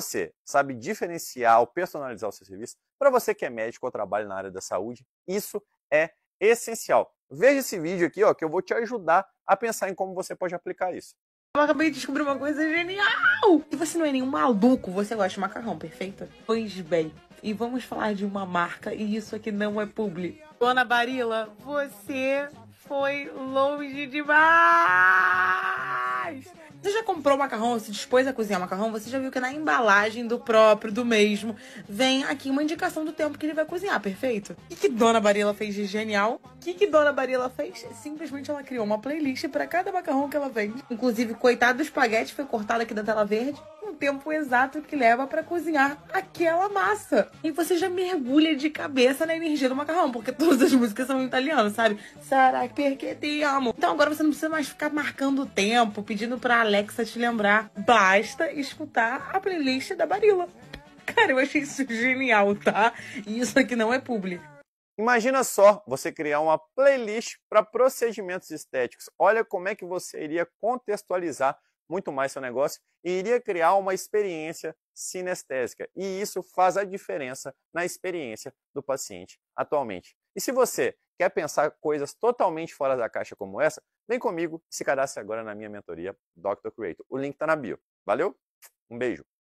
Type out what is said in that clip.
você sabe diferenciar ou personalizar o seu serviço, para você que é médico ou trabalha na área da saúde, isso é essencial. Veja esse vídeo aqui, ó, que eu vou te ajudar a pensar em como você pode aplicar isso. Eu acabei de descobrir uma coisa genial! Se você não é nenhum maluco, você gosta de macarrão, perfeito? Pois bem, e vamos falar de uma marca, e isso aqui não é publi. Dona Barila, você foi longe demais! já comprou macarrão ou se dispôs a cozinhar macarrão, você já viu que na embalagem do próprio, do mesmo, vem aqui uma indicação do tempo que ele vai cozinhar, perfeito? O que, que Dona Barila fez de genial? O que, que Dona Barila fez? Simplesmente ela criou uma playlist para cada macarrão que ela vende. Inclusive, coitado do espaguete foi cortado aqui da tela verde tempo exato que leva para cozinhar aquela massa. E você já mergulha de cabeça na energia do macarrão, porque todas as músicas são em italiano, sabe? sarah perché ti amo. Então agora você não precisa mais ficar marcando o tempo, pedindo pra Alexa te lembrar. Basta escutar a playlist da Barilla. Cara, eu achei isso genial, tá? E isso aqui não é publi. Imagina só você criar uma playlist para procedimentos estéticos. Olha como é que você iria contextualizar muito mais seu negócio e iria criar uma experiência sinestésica. E isso faz a diferença na experiência do paciente atualmente. E se você quer pensar coisas totalmente fora da caixa como essa, vem comigo e se cadastre agora na minha mentoria Dr. Creator. O link está na bio. Valeu? Um beijo.